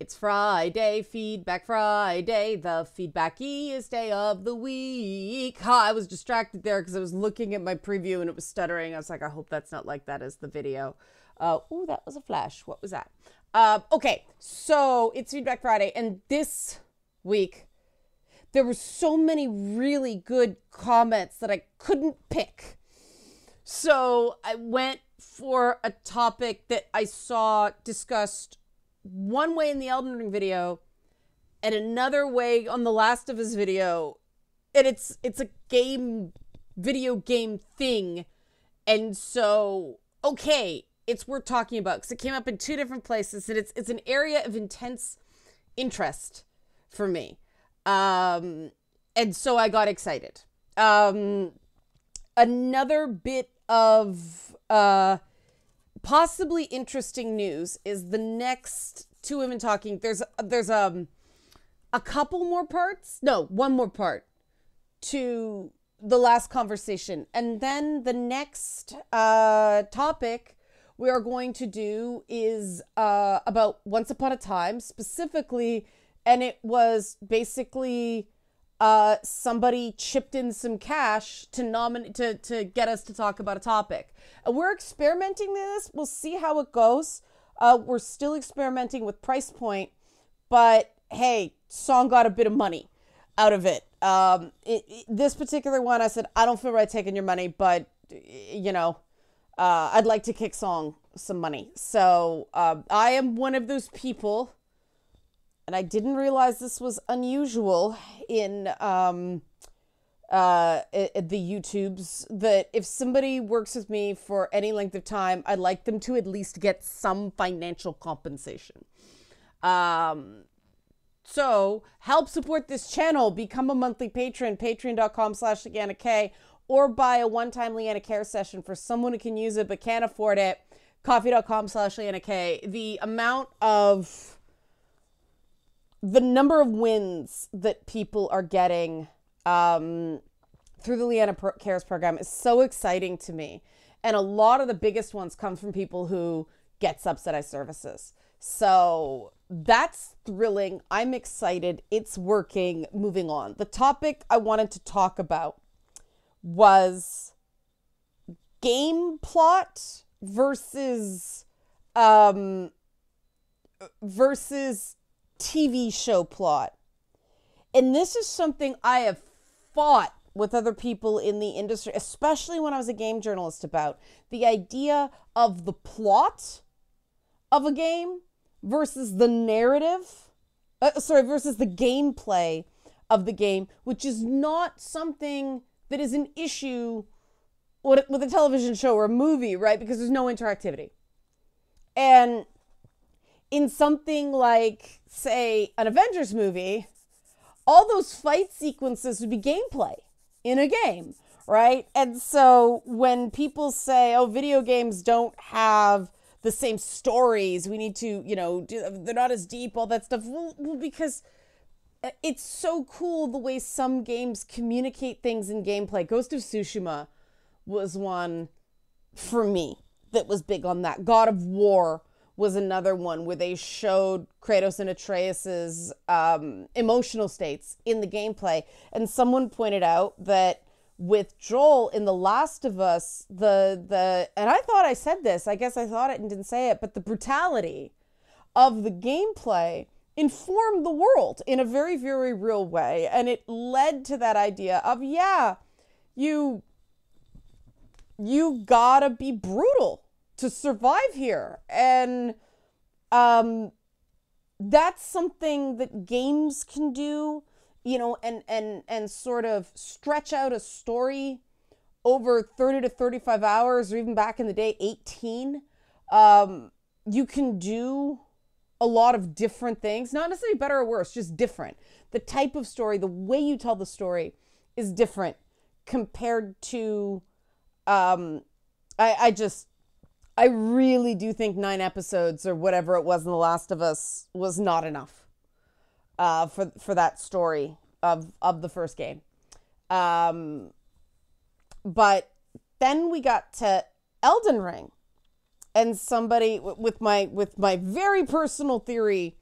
It's Friday, Feedback Friday. The Feedback is day of the week. Oh, I was distracted there because I was looking at my preview and it was stuttering. I was like, I hope that's not like that as the video. Uh, oh, that was a flash. What was that? Uh, okay, so it's Feedback Friday, and this week there were so many really good comments that I couldn't pick. So I went for a topic that I saw discussed one way in the Elden Ring video and another way on the last of his video and it's it's a game video game thing and so okay it's worth talking about because it came up in two different places and it's it's an area of intense interest for me um and so i got excited um another bit of uh possibly interesting news is the next two women talking. There's there's um a couple more parts. No, one more part to the last conversation, and then the next uh, topic we are going to do is uh, about Once Upon a Time specifically, and it was basically uh, somebody chipped in some cash to nominate to, to get us to talk about a topic. We're experimenting this. We'll see how it goes. Uh, we're still experimenting with price point, but hey, song got a bit of money out of it. Um, it, it this particular one, I said I don't feel right taking your money, but you know, uh, I'd like to kick song some money. So um, I am one of those people and I didn't realize this was unusual in um, uh, the YouTubes, that if somebody works with me for any length of time, I'd like them to at least get some financial compensation. Um, so help support this channel. Become a monthly patron, patreon.com slash Leanna K, or buy a one-time Leanna Care session for someone who can use it but can't afford it, coffee.com slash Leanna K. The amount of the number of wins that people are getting um, through the Leanna Pro- Cares program is so exciting to me. And a lot of the biggest ones come from people who get subsidized services. So that's thrilling. I'm excited. It's working. Moving on. The topic I wanted to talk about was game plot versus um versus TV show plot. And this is something I have fought with other people in the industry, especially when I was a game journalist, about the idea of the plot of a game versus the narrative, uh, sorry, versus the gameplay of the game, which is not something that is an issue with a television show or a movie, right? Because there's no interactivity. And in something like, say, an Avengers movie, all those fight sequences would be gameplay in a game, right? And so when people say, oh, video games don't have the same stories, we need to, you know, do, they're not as deep, all that stuff, well, because uh, it's so cool the way some games communicate things in gameplay. Ghost of Tsushima was one for me that was big on that. God of War was another one where they showed Kratos and Atreus's um, emotional states in the gameplay, and someone pointed out that with Joel in The Last of Us, the the and I thought I said this, I guess I thought it and didn't say it, but the brutality of the gameplay informed the world in a very very real way, and it led to that idea of yeah, you you gotta be brutal to survive here. And um, that's something that games can do, you know, and, and, and sort of stretch out a story over 30 to 35 hours, or even back in the day, 18. Um, you can do a lot of different things, not necessarily better or worse, just different. The type of story, the way you tell the story is different compared to um, I, I just I really do think nine episodes or whatever it was in The Last of Us was not enough uh, for for that story of of the first game. Um, but then we got to Elden Ring, and somebody with my with my very personal theory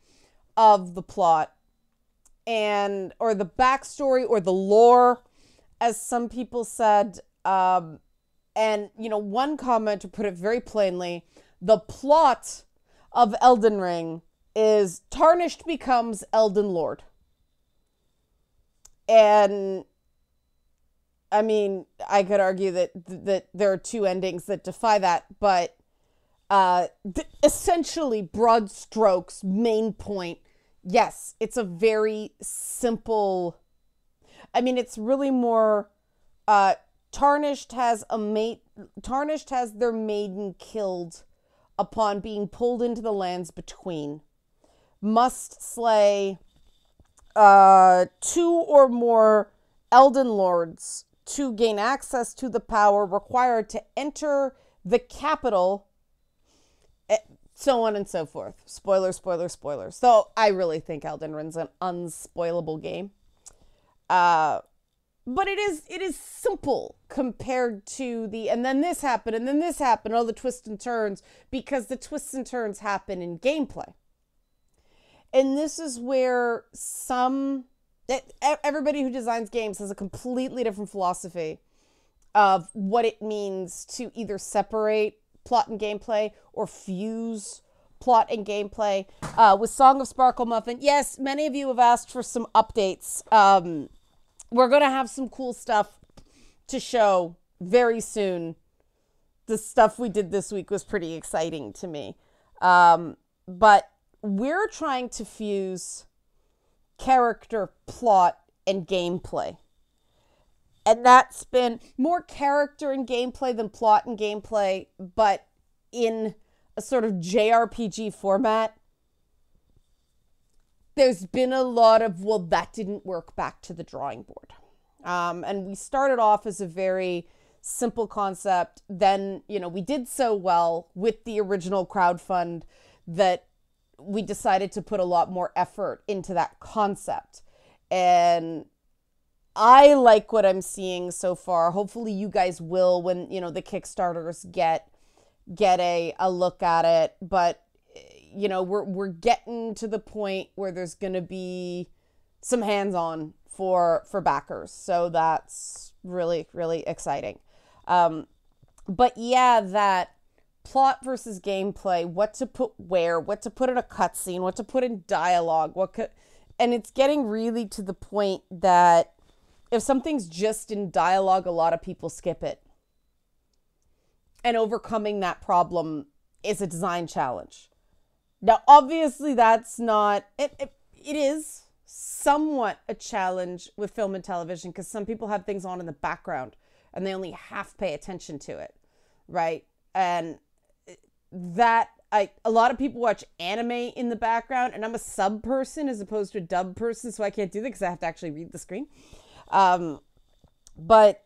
of the plot and or the backstory or the lore, as some people said. Um, and you know, one comment to put it very plainly: the plot of Elden Ring is Tarnished becomes Elden Lord. And I mean, I could argue that that there are two endings that defy that, but uh, th- essentially, broad strokes, main point. Yes, it's a very simple. I mean, it's really more uh, Tarnished has a mate Tarnished has their maiden killed upon being pulled into the lands between. Must slay uh, two or more Elden Lords to gain access to the power required to enter the capital, eh, so on and so forth. Spoiler, spoiler, spoiler. So I really think Elden Ring's an unspoilable game. Uh, but it is it is simple compared to the and then this happened and then this happened all the twists and turns because the twists and turns happen in gameplay and this is where some everybody who designs games has a completely different philosophy of what it means to either separate plot and gameplay or fuse plot and gameplay uh, with song of sparkle muffin yes many of you have asked for some updates um, we're going to have some cool stuff to show very soon. The stuff we did this week was pretty exciting to me. Um, but we're trying to fuse character, plot, and gameplay. And that's been more character and gameplay than plot and gameplay, but in a sort of JRPG format there's been a lot of, well, that didn't work back to the drawing board. Um, and we started off as a very simple concept. Then, you know, we did so well with the original crowdfund that we decided to put a lot more effort into that concept. And I like what I'm seeing so far. Hopefully you guys will when, you know, the Kickstarters get get a, a look at it. But you know, we're we're getting to the point where there's going to be some hands-on for for backers. So that's really really exciting. Um, but yeah, that plot versus gameplay, what to put where, what to put in a cutscene, what to put in dialogue, what could and it's getting really to the point that if something's just in dialogue, a lot of people skip it. And overcoming that problem is a design challenge. Now, obviously, that's not, it, it, it is somewhat a challenge with film and television because some people have things on in the background and they only half pay attention to it, right? And that I a lot of people watch anime in the background, and I'm a sub person as opposed to a dub person, so I can't do that because I have to actually read the screen. Um, but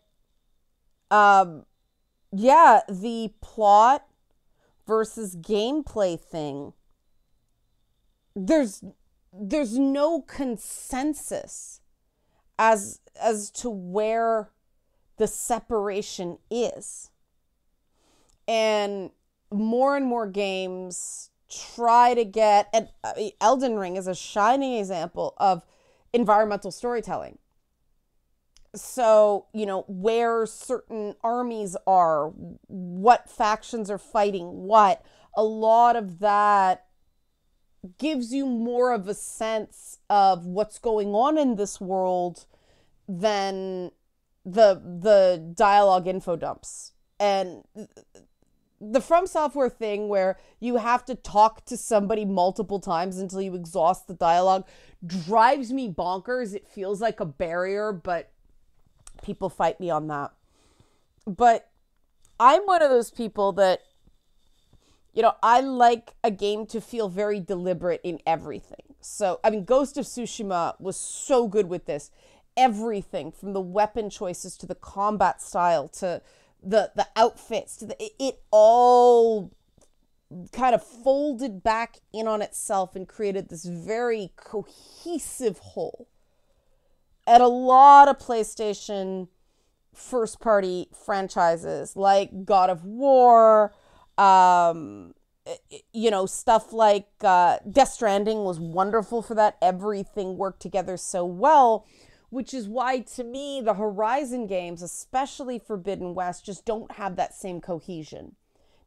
um, yeah, the plot versus gameplay thing there's there's no consensus as as to where the separation is and more and more games try to get and uh, Elden Ring is a shining example of environmental storytelling so you know where certain armies are what factions are fighting what a lot of that gives you more of a sense of what's going on in this world than the the dialogue info dumps and the from software thing where you have to talk to somebody multiple times until you exhaust the dialogue drives me bonkers it feels like a barrier but people fight me on that but i'm one of those people that you know, I like a game to feel very deliberate in everything. So, I mean, Ghost of Tsushima was so good with this. Everything from the weapon choices to the combat style to the the outfits to the it, it all kind of folded back in on itself and created this very cohesive whole. At a lot of PlayStation first party franchises like God of War, um, eh, eh, you know, stuff like uh, Death Stranding was wonderful for that. Everything worked together so well, which is why, to me, the Horizon games, especially Forbidden West, just don't have that same cohesion.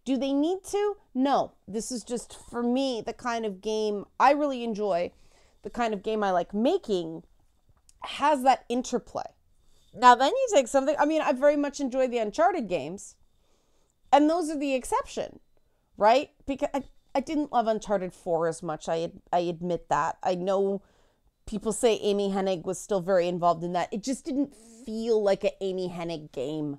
Do they need to? No. This is just, for me, the kind of game I really enjoy, the kind of game I like making, has that interplay. Now, then you take something, I mean, I very much enjoy the Uncharted games and those are the exception, right? Because I, I didn't love Uncharted 4 as much. I I admit that. I know people say Amy Hennig was still very involved in that. It just didn't feel like an Amy Hennig game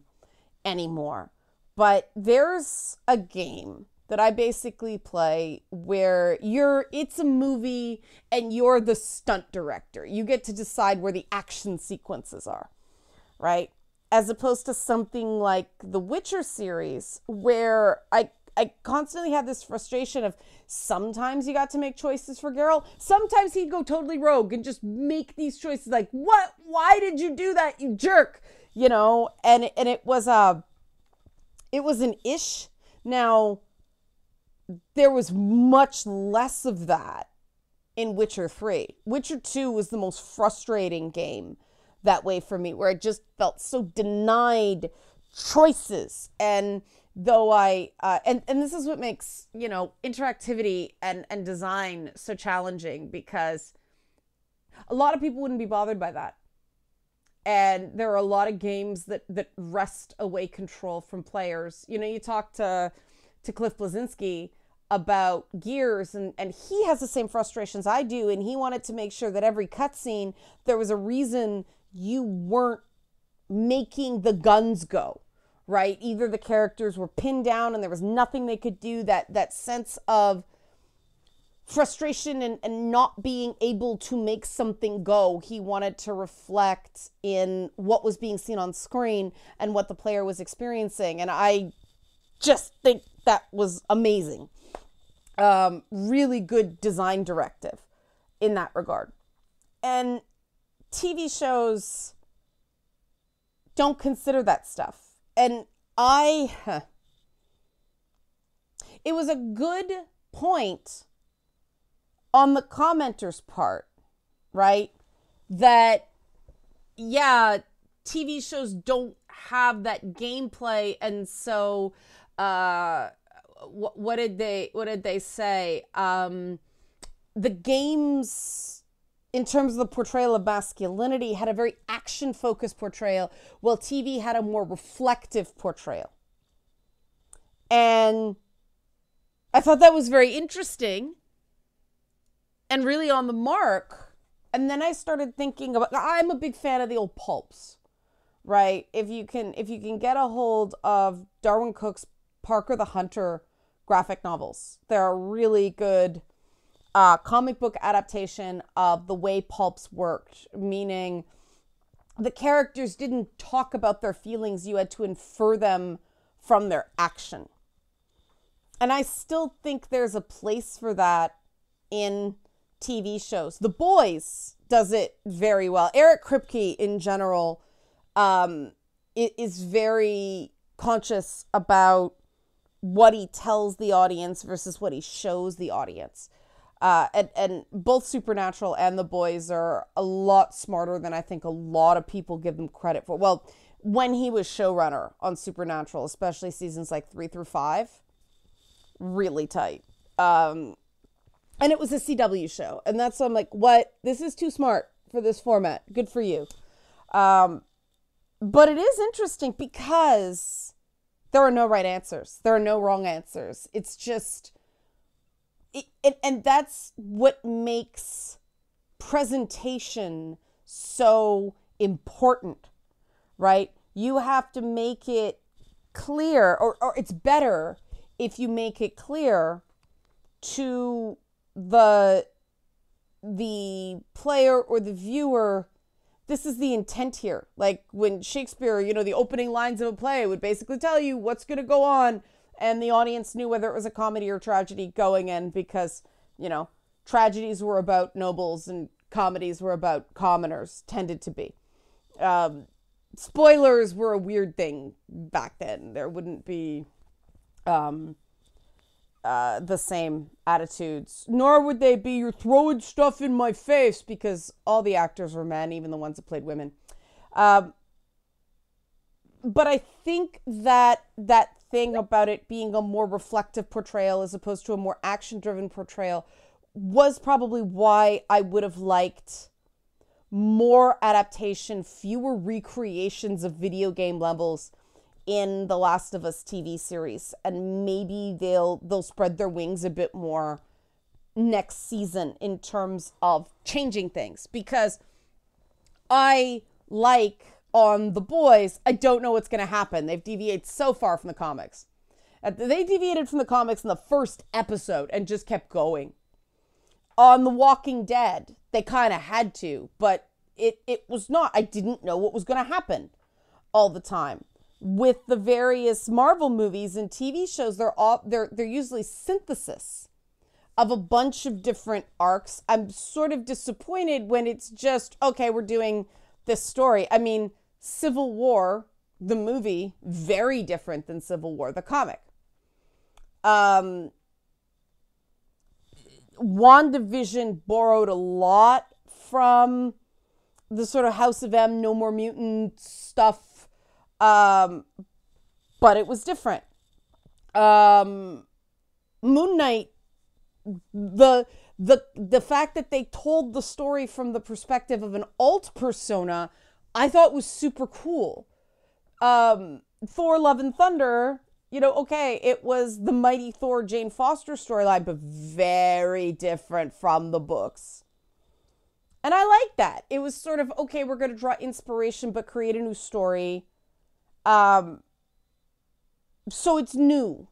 anymore. But there's a game that I basically play where you're it's a movie and you're the stunt director. You get to decide where the action sequences are, right? as opposed to something like the Witcher series, where I I constantly had this frustration of sometimes you got to make choices for Geralt, sometimes he'd go totally rogue and just make these choices like, "What? Why did you do that, you jerk?" You know, and and it was a uh, it was an ish. Now there was much less of that in Witcher 3. Witcher 2 was the most frustrating game that way for me, where I just felt so denied choices. And though I, uh, and, and this is what makes, you know, interactivity and, and design so challenging because a lot of people wouldn't be bothered by that. And there are a lot of games that, that wrest away control from players. You know, you talk to, to Cliff Blazinski about gears and and he has the same frustrations I do and he wanted to make sure that every cutscene there was a reason you weren't making the guns go right either the characters were pinned down and there was nothing they could do that that sense of frustration and, and not being able to make something go he wanted to reflect in what was being seen on screen and what the player was experiencing and i just think that was amazing um, really good design directive in that regard and TV shows don't consider that stuff. And I, it was a good point on the commenter's part, right? That, yeah, TV shows don't have that gameplay. And so, uh, what, what did they, what did they say? Um, the games in terms of the portrayal of masculinity, had a very action focused portrayal, while TV had a more reflective portrayal. And I thought that was very interesting and really on the mark. And then I started thinking about I'm a big fan of the old pulps, right? If you can if you can get a hold of Darwin Cook's Parker the Hunter graphic novels, they are really good uh, comic book adaptation of the way pulps worked, meaning the characters didn't talk about their feelings, you had to infer them from their action. And I still think there's a place for that in TV shows. The Boys does it very well. Eric Kripke, in general, um, is very conscious about what he tells the audience versus what he shows the audience. Uh, and, and both Supernatural and The Boys are a lot smarter than I think a lot of people give them credit for. Well, when he was showrunner on Supernatural, especially seasons like three through five, really tight. Um, and it was a CW show, and that's I'm like, what? This is too smart for this format. Good for you. Um, but it is interesting because there are no right answers. There are no wrong answers. It's just it, and, and that's what makes presentation so important, right? You have to make it clear, or, or it's better if you make it clear to the the player or the viewer this is the intent here like when shakespeare you know the opening lines of a play would basically tell you what's going to go on and the audience knew whether it was a comedy or tragedy going in because, you know, tragedies were about nobles and comedies were about commoners, tended to be. Um, spoilers were a weird thing back then. There wouldn't be um, uh, the same attitudes, nor would they be you're throwing stuff in my face because all the actors were men, even the ones that played women. Um, but I think that that thing about it being a more reflective portrayal as opposed to a more action driven portrayal was probably why I would have liked more adaptation, fewer recreations of video game levels in the Last of Us TV series and maybe they'll they'll spread their wings a bit more next season in terms of changing things because I like on the boys, I don't know what's going to happen. They've deviated so far from the comics. Uh, they deviated from the comics in the first episode and just kept going. On The Walking Dead, they kind of had to, but it, it was not. I didn't know what was going to happen all the time. With the various Marvel movies and TV shows, they're all they're they're usually synthesis of a bunch of different arcs. I'm sort of disappointed when it's just okay, we're doing this story. I mean, Civil War, the movie, very different than Civil War, the comic. Um, WandaVision borrowed a lot from the sort of House of M, No More Mutant stuff, um, but it was different. Um, Moon Knight, the the the fact that they told the story from the perspective of an alt persona I thought was super cool. Um, Thor Love and Thunder, you know, okay, it was the mighty Thor Jane Foster storyline, but very different from the books. And I like that. It was sort of okay, we're going to draw inspiration but create a new story. Um so it's new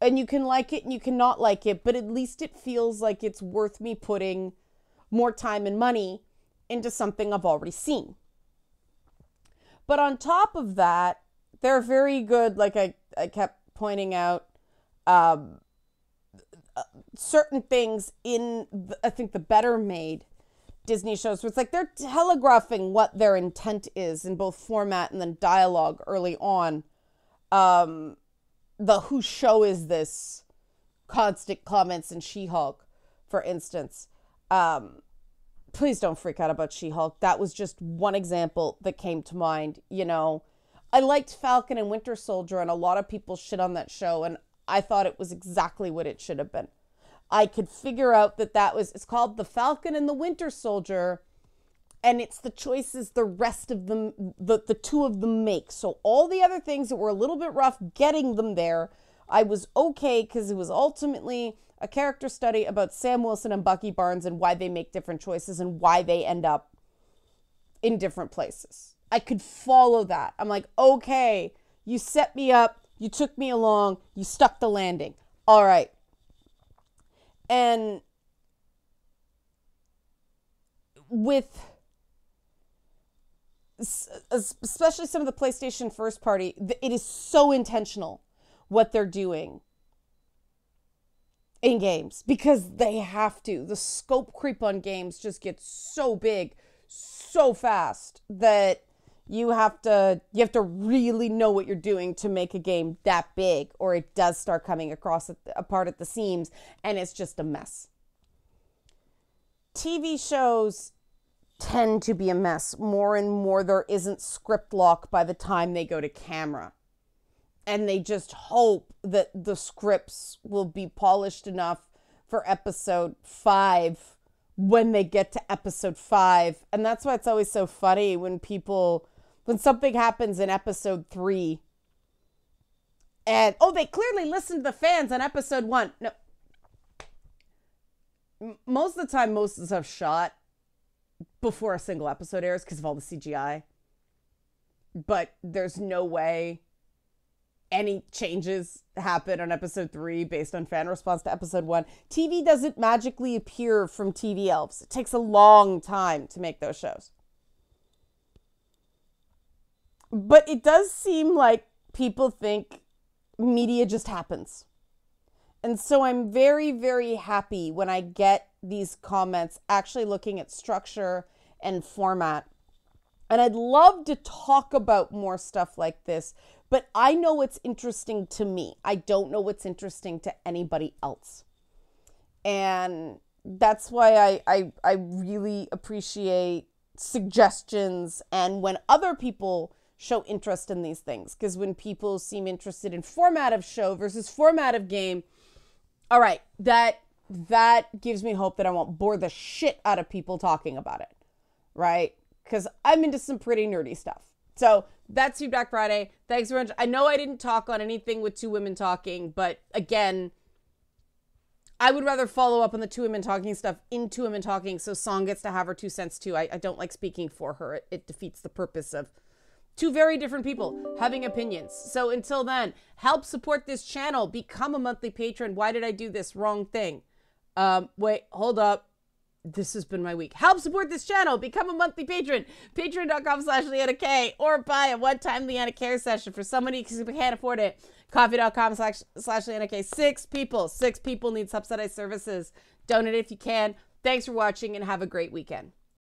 and you can like it and you can not like it, but at least it feels like it's worth me putting more time and money into something I've already seen. But on top of that, they're very good. Like I, I kept pointing out, um, uh, certain things in the, I think the better made Disney shows where it's like they're telegraphing what their intent is in both format and then dialogue early on. Um, the whose show is this? Constant comments in She Hulk, for instance. Um, please don't freak out about She Hulk. That was just one example that came to mind. You know, I liked Falcon and Winter Soldier, and a lot of people shit on that show, and I thought it was exactly what it should have been. I could figure out that that was, it's called The Falcon and the Winter Soldier. And it's the choices the rest of them, the, the two of them make. So all the other things that were a little bit rough getting them there I was okay because it was ultimately a character study about Sam Wilson and Bucky Barnes and why they make different choices and why they end up in different places. I could follow that. I'm like, okay, you set me up, you took me along, you stuck the landing. All right. And with especially some of the PlayStation first party, it is so intentional what they're doing in games because they have to. The scope creep on games just gets so big so fast that you have to you have to really know what you're doing to make a game that big or it does start coming across apart at the seams and it's just a mess. TV shows tend to be a mess. More and more there isn't script lock by the time they go to camera and they just hope that the scripts will be polished enough for episode five when they get to episode five. And that's why it's always so funny when people, when something happens in episode three, and oh, they clearly listened to the fans on episode one. No. Most of the time, most of the stuff shot before a single episode airs because of all the CGI. But there's no way any changes happen on episode three based on fan response to episode one. TV doesn't magically appear from TV elves. It takes a long time to make those shows. But it does seem like people think media just happens. And so I'm very, very happy when I get these comments actually looking at structure and format. And I'd love to talk about more stuff like this but I know what's interesting to me. I don't know what's interesting to anybody else. And that's why I, I, I really appreciate suggestions and when other people show interest in these things. Because when people seem interested in format of show versus format of game, all right, that that gives me hope that I won't bore the shit out of people talking about it, right? Because I'm into some pretty nerdy stuff. So that's Feedback Friday. Thanks very much. I know I didn't talk on anything with two women talking, but again, I would rather follow up on the two women talking stuff in two women talking so Song gets to have her two cents too. I, I don't like speaking for her. It, it defeats the purpose of two very different people having opinions. So until then, help support this channel. Become a monthly patron. Why did I do this wrong thing? Um, wait, hold up this has been my week. Help support this channel. Become a monthly patron. Patreon.com slash Leanna K. Or buy a one-time Leanna Care session for somebody who can't afford it. Coffee.com slash, slash Leanna K. Six people. Six people need subsidized services. Donate if you can. Thanks for watching and have a great weekend.